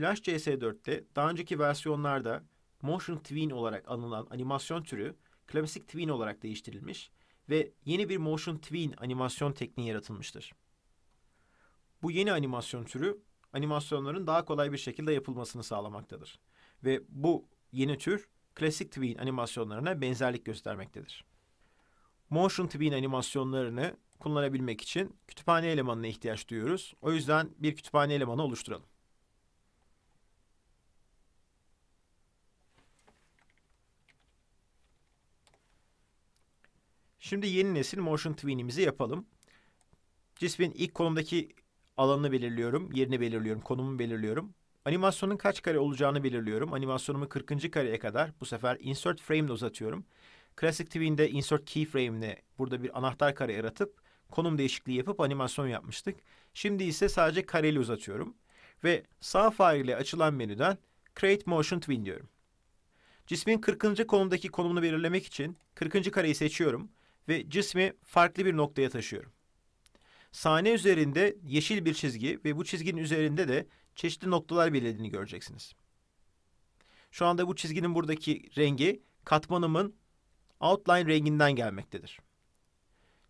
Flash CS4'te daha önceki versiyonlarda Motion Tween olarak anılan animasyon türü klasik tween olarak değiştirilmiş ve yeni bir motion tween animasyon tekniği yaratılmıştır. Bu yeni animasyon türü animasyonların daha kolay bir şekilde yapılmasını sağlamaktadır ve bu yeni tür klasik tween animasyonlarına benzerlik göstermektedir. Motion tween animasyonlarını kullanabilmek için kütüphane elemanına ihtiyaç duyuyoruz. O yüzden bir kütüphane elemanı oluşturalım. Şimdi yeni nesil motion tween'imizi yapalım. Cismin ilk konumdaki alanını belirliyorum. Yerini belirliyorum. Konumu belirliyorum. Animasyonun kaç kare olacağını belirliyorum. Animasyonumu 40. kareye kadar bu sefer insert frame ile uzatıyorum. Classic Tween'de insert keyframe ile burada bir anahtar kare yaratıp konum değişikliği yapıp animasyon yapmıştık. Şimdi ise sadece kareli uzatıyorum. Ve sağ fare ile açılan menüden Create Motion Tween diyorum. Cismin 40. konumdaki konumunu belirlemek için 40. kareyi seçiyorum ve cismi farklı bir noktaya taşıyorum. Sahne üzerinde yeşil bir çizgi ve bu çizginin üzerinde de çeşitli noktalar belirlediğini göreceksiniz. Şu anda bu çizginin buradaki rengi katmanımın outline renginden gelmektedir.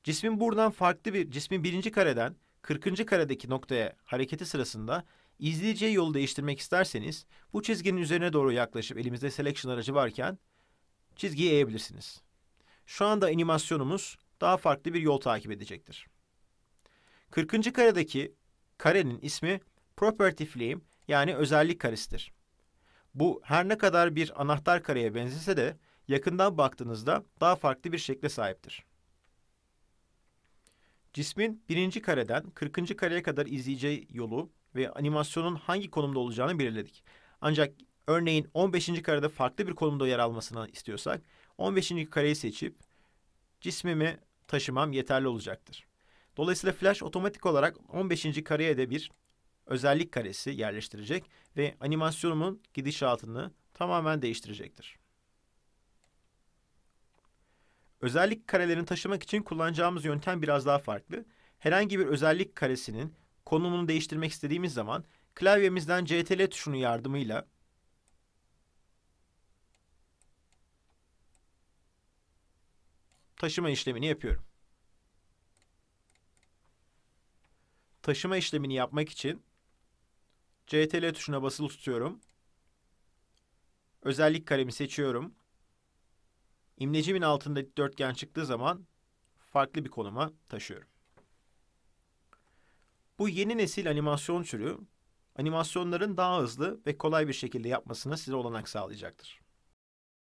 Cismin buradan farklı bir, cismin birinci kareden 40. karedeki noktaya hareketi sırasında izleyeceği yolu değiştirmek isterseniz bu çizginin üzerine doğru yaklaşıp elimizde selection aracı varken çizgiyi eğebilirsiniz. Şu anda animasyonumuz daha farklı bir yol takip edecektir. 40. karedeki karenin ismi property flame yani özellik karesidir. Bu her ne kadar bir anahtar kareye benzese de yakından baktığınızda daha farklı bir şekle sahiptir. Cismin birinci kareden 40. kareye kadar izleyeceği yolu ve animasyonun hangi konumda olacağını belirledik. Ancak örneğin 15. karede farklı bir konumda yer almasını istiyorsak 15. kareyi seçip cismimi taşımam yeterli olacaktır. Dolayısıyla flash otomatik olarak 15. kareye de bir özellik karesi yerleştirecek ve animasyonumun gidişatını tamamen değiştirecektir. Özellik karelerini taşımak için kullanacağımız yöntem biraz daha farklı. Herhangi bir özellik karesinin konumunu değiştirmek istediğimiz zaman klavyemizden CTRL tuşunun yardımıyla taşıma işlemini yapıyorum. Taşıma işlemini yapmak için CTRL tuşuna basılı tutuyorum. Özellik kalemi seçiyorum. İmlecimin altında dörtgen çıktığı zaman farklı bir konuma taşıyorum. Bu yeni nesil animasyon türü animasyonların daha hızlı ve kolay bir şekilde yapmasına size olanak sağlayacaktır.